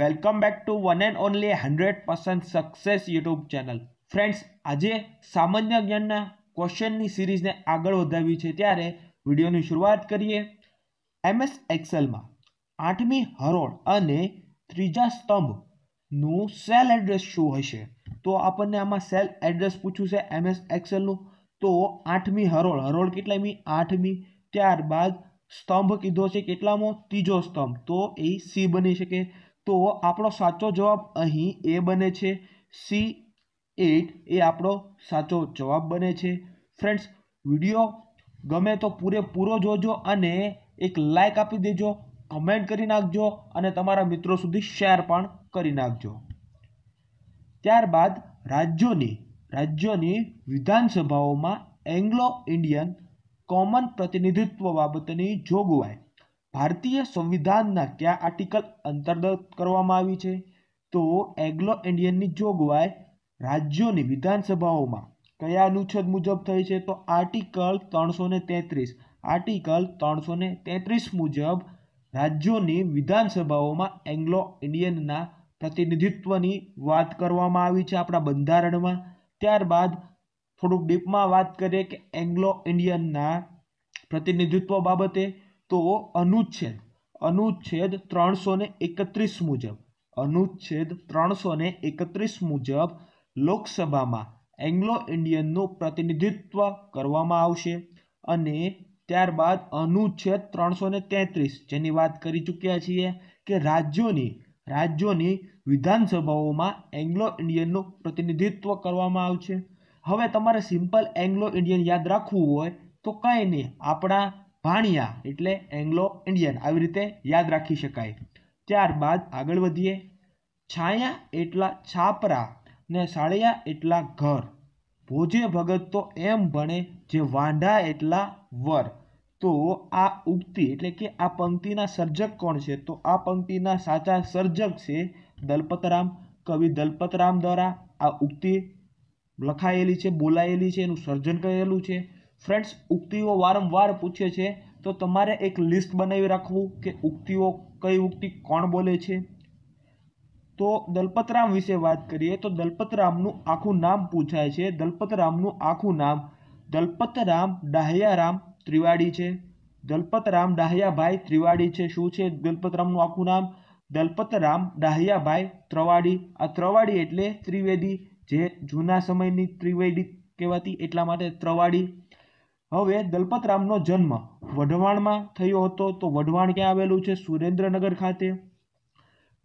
welcome back to one and only hundred percent success YouTube channel friends આજે સામાન્ય જ્ઞાનના ક્વેશ્ચનની સિરીઝને આગળ વધાવી છે ત્યારે વિડીયોની શરૂઆત કરીએ એમએસ એક્સેલમાં આઠમી હરોળ અને ત્રીજા સ્તંભનું સેલ એડ્રેસ શું હશે તો આપણને આમાં સેલ એડ્રેસ પૂછ્યું છે એમએસ એક્સેલનું તો આઠમી હરોળ હરોળ કેટલામી આઠમી ત્યારબાદ સ્તંભ કીધો છે કેટલામો ત્રીજો સ્તંભ તો એ સી બની શકે તો આપણો સાચો જવાબ અહીં એ બને છે સી એટ એ આપણો સાચો જવાબ બને છે ફ્રેન્ડ્સ વિડીયો ગમે તો પૂરેપૂરો જોજો અને એક લાઇક આપી દેજો કમેન્ટ કરી નાખજો અને તમારા મિત્રો સુધી શેર પણ કરી નાખજો ત્યારબાદ રાજ્યોની રાજ્યોની વિધાનસભાઓમાં એંગ્લો ઇન્ડિયન કોમન પ્રતિનિધિત્વ બાબતની જોગવાઈ ભારતીય સંવિધાનના કયા આર્ટિકલ અંતર્ગત કરવામાં આવી છે તો એગ્લો ઇન્ડિયનની જોગવાઈ રાજ્યોની વિધાનસભાઓમાં કયા અનુચ્છેદ મુજબ થઈ છે તો આર્ટિકલ ત્રણસો ને તેત્રીસ આર્ટિકલ ત્રણસો ને તેત્રીસ મુજબ રાજ્યોની વિધાનસભાઓમાં એંગ્લો ઇન્ડિયનના પ્રતિનિધિત્વની વાત કરવામાં આવી છે આપણા બંધારણમાં ત્યારબાદ થોડુંક ડીપમાં વાત કરીએ કે એંગ્લો ઇન્ડિયનના પ્રતિનિધિત્વ બાબતે તો અનુચ્છેદ અનુચ્છેદ ત્રણસો ને એકત્રીસ મુજબ અનુચ્છેદ ત્રણસો ને એકત્રીસ મુજબ લોકસભામાં એંગ્લો ઇન્ડિયનનું પ્રતિનિધિત્વ કરવામાં આવશે અને ત્યારબાદ અનુચ્છેદ ત્રણસો ને તેત્રીસ જેની વાત કરી ચૂક્યા છીએ કે રાજ્યોની રાજ્યોની વિધાનસભાઓમાં એંગ્લો ઇન્ડિયનનું પ્રતિનિધિત્વ કરવામાં આવશે હવે તમારે સિમ્પલ એંગ્લો ઇન્ડિયન યાદ રાખવું હોય તો કંઈ નહીં આપણા ભાણિયા એટલે એંગ્લો ઇન્ડિયન આવી રીતે યાદ રાખી શકાય ત્યારબાદ આગળ વધીએ છાયા એટલા છાપરા ને સાળિયા એટલા ઘર ભોજે ભગત તો એમ ભણે જે વાંઢા એટલા વર તો આ ઉક્તિ એટલે કે આ પંક્તિના સર્જક કોણ છે તો આ પંક્તિના સાચા સર્જક છે દલપતરામ કવિ દલપતરામ દ્વારા આ ઉક્તિ લખાયેલી છે બોલાયેલી છે એનું સર્જન કરેલું છે ફ્રેન્ડ્સ ઉક્તિઓ વારંવાર પૂછે છે તો તમારે એક લિસ્ટ બનાવી રાખવું કે ઉક્તિઓ કઈ ઉક્તિ કોણ બોલે છે તો દલપતરામ વિશે વાત કરીએ તો દલપતરામનું આખું નામ પૂછાય છે દલપતરામનું આખું નામ દલપતરામ ડાહિયારામ ત્રિવાડી છે દલપતરામ ડાહિયાભાઈ ત્રિવાડી છે શું છે દલપતરામનું આખું નામ દલપતરામ ડાહિયાભાઈ ત્રવાડી આ ત્રવાડી એટલે ત્રિવેદી જે જૂના સમયની ત્રિવેદી કહેવાતી એટલા માટે ત્રવાડી હવે દલપતરામનો જન્મ વઢવાણમાં થયો હતો તો વઢવાણ ક્યાં આવેલું છે સુરેન્દ્રનગર ખાતે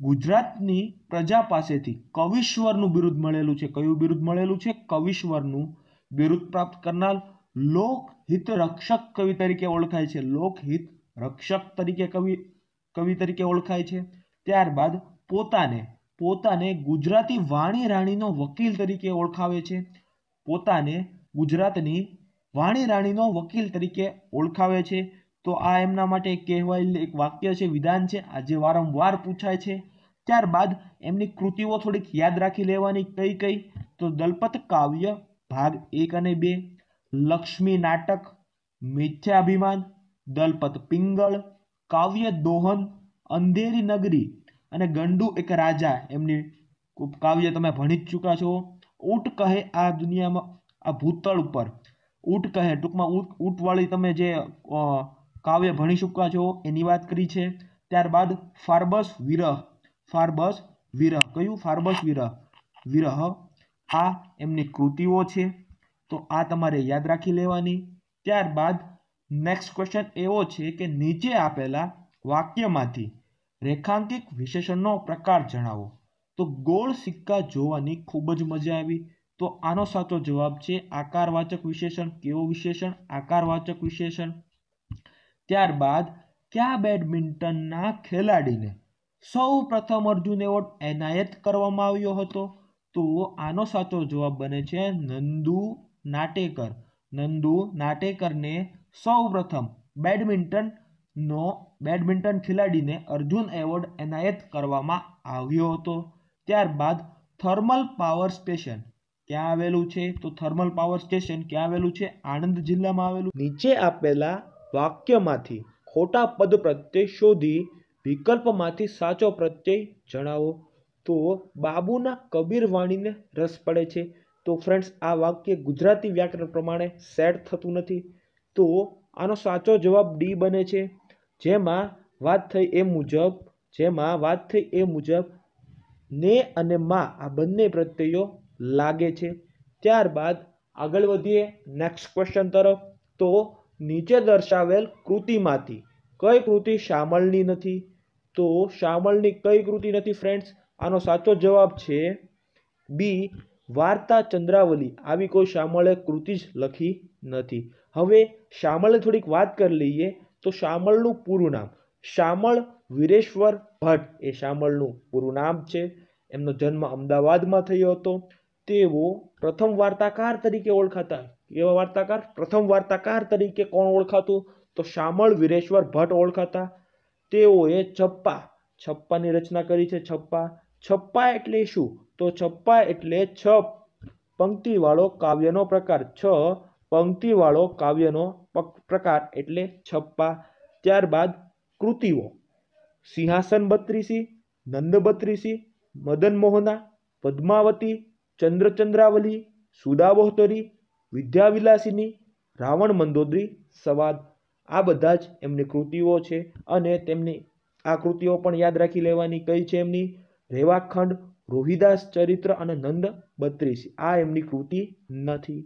ગુજરાતની પ્રજા પાસેથી કવિશ્વરનું બિરુદ મળેલું છે કયું બિરુદ મળેલું છે કવિશ્વરનું બિરુદ પ્રાપ્ત કરનાર લોકહિત રક્ષક કવિ તરીકે ઓળખાય છે લોકહિત રક્ષક તરીકે કવિ કવિ તરીકે ઓળખાય છે ત્યારબાદ પોતાને પોતાને ગુજરાતી વાણી રાણીનો વકીલ તરીકે ઓળખાવે છે પોતાને ગુજરાતની વાણી રાણીનો વકીલ તરીકે ઓળખાવે છે તો આ એમના માટે કહેવાયેલ એક વાક્ય છે વિધાન છે આજે વારંવાર પૂછાય છે ત્યારબાદ એમની કૃતિઓ થોડીક યાદ રાખી લેવાની કઈ કઈ તો દલપત કાવ્ય ભાગ એક અને બે લક્ષ્મી નાટક મિથ્યાભિમાન દલપત પિંગળ કાવ્ય દોહન અંધેરી નગરી અને ગંડુ એક રાજા એમની કાવ્ય તમે ભણી જ ચૂક્યા છો ઊંટ કહે આ દુનિયામાં આ ભૂતળ ઉપર ઊંટ કહે ટૂંકમાં ઊંટ ઊંટવાળી તમે જે કાવ્ય ભણી ચૂક્યા છો એની વાત કરી છે ત્યારબાદ ફાર્બસ વિરહ ફાર્બસ વિરહ કયું ફાર્બસ વિરહ વિરહ આ એમની કૃતિઓ છે તો આ તમારે યાદ રાખી લેવાની ત્યારબાદ નેક્સ્ટ ક્વેશ્ચન એવો છે કે નીચે આપેલા વાક્યમાંથી રેખાંકિત વિશેષણનો પ્રકાર જણાવો તો ગોળ સિક્કા જોવાની ખૂબ જ મજા આવી તો આનો સાચો જવાબ છે આકારવાચક વિશેષણ કેવું વિશેષણ આકારવાચક વિશેષણ ત્યારબાદ કયા બેડમિન્ટનના ખેલાડીને સૌ પ્રથમ અર્જુન એવોર્ડ એનાયત કરવામાં આવ્યો હતો તો આનો સાચો જવાબ બને છે નંદુ નાટેકર નંદુ નાટેકરને સૌપ્રથમ બેડમિન્ટનનો બેડમિન્ટન ખેલાડીને અર્જુન એવોર્ડ એનાયત કરવામાં આવ્યો હતો ત્યારબાદ થર્મલ પાવર સ્ટેશન ક્યાં આવેલું છે તો થર્મલ પાવર સ્ટેશન ક્યાં આવેલું છે આણંદ જિલ્લામાં આવેલું નીચે આપેલા વાક્યમાંથી ખોટા પદ પ્રત્યય શોધી વિકલ્પમાંથી સાચો પ્રત્યય જણાવો તો બાબુના કબીર વાણીને રસ પડે છે તો ફ્રેન્ડ્સ આ વાક્ય ગુજરાતી વ્યાકરણ પ્રમાણે સેટ થતું નથી તો આનો સાચો જવાબ ડી બને છે જેમાં વાત થઈ એ મુજબ જેમાં વાત થઈ એ મુજબ ને અને મા આ બંને પ્રત્યયો લાગે છે ત્યારબાદ આગળ વધીએ નેક્સ્ટ ક્વેશ્ચન તરફ તો નીચે દર્શાવેલ કૃતિમાંથી કઈ કૃતિ શામળની નથી તો શામળની કઈ કૃતિ નથી ફ્રેન્ડ્સ આનો સાચો જવાબ છે બી વાર્તા ચંદ્રાવલી આવી કોઈ શામળે કૃતિ જ લખી નથી હવે શામળે થોડીક વાત કરી લઈએ તો શામળનું પૂરું નામ શામળ વીરેશ્વર ભટ્ટ એ શામળનું પૂરું નામ છે એમનો જન્મ અમદાવાદમાં થયો હતો તેઓ પ્રથમ વાર્તાકાર તરીકે ઓળખાતા એવા વાર્તાકાર પ્રથમ વાર્તાકાર તરીકે કોણ ઓળખાતું તો શામળ વીરેશ્વર ભટ્ટ ઓળખાતા તેઓએ છપ્પા છપ્પાની રચના કરી છે છપ્પા છપ્પા એટલે શું તો છપ્પા એટલે છ પંક્તિવાળો કાવ્યનો પ્રકાર છ પંક્તિવાળો કાવ્યનો પ્રકાર એટલે છપ્પા ત્યારબાદ કૃતિઓ સિંહાસન બત્રીસી નંદ બત્રીસી મદન મોહના પદ્માવતી ચંદ્રચંદ્રાવલી સુદાબોહતરી વિદ્યાવિલાસિની રાવણ મંદોદરી સવાદ આ બધા જ એમની કૃતિઓ છે અને તેમની આ કૃતિઓ પણ યાદ રાખી લેવાની કઈ છે એમની રેવાખંડ રોહિદાસ ચરિત્ર અને નંદ બત્રીસ આ એમની કૃતિ નથી